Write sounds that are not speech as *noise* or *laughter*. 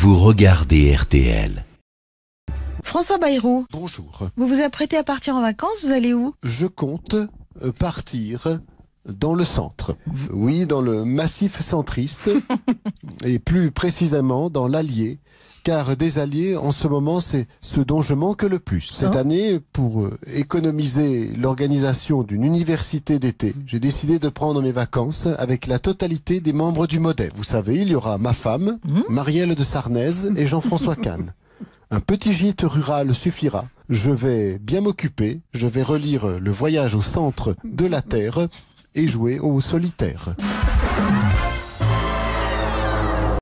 vous regardez RTL. François Bayrou. Bonjour. Vous vous apprêtez à partir en vacances, vous allez où Je compte euh, partir dans le centre. Oui, dans le massif centriste *laughs* et plus précisément dans l'Allier car des alliés, en ce moment, c'est ce dont je manque le plus. Hein Cette année, pour euh, économiser l'organisation d'une université d'été, j'ai décidé de prendre mes vacances avec la totalité des membres du modèle. Vous savez, il y aura ma femme, mmh. Marielle de Sarnez et Jean-François *laughs* Kahn. Un petit gîte rural suffira. Je vais bien m'occuper, je vais relire Le voyage au centre de la Terre et jouer au solitaire.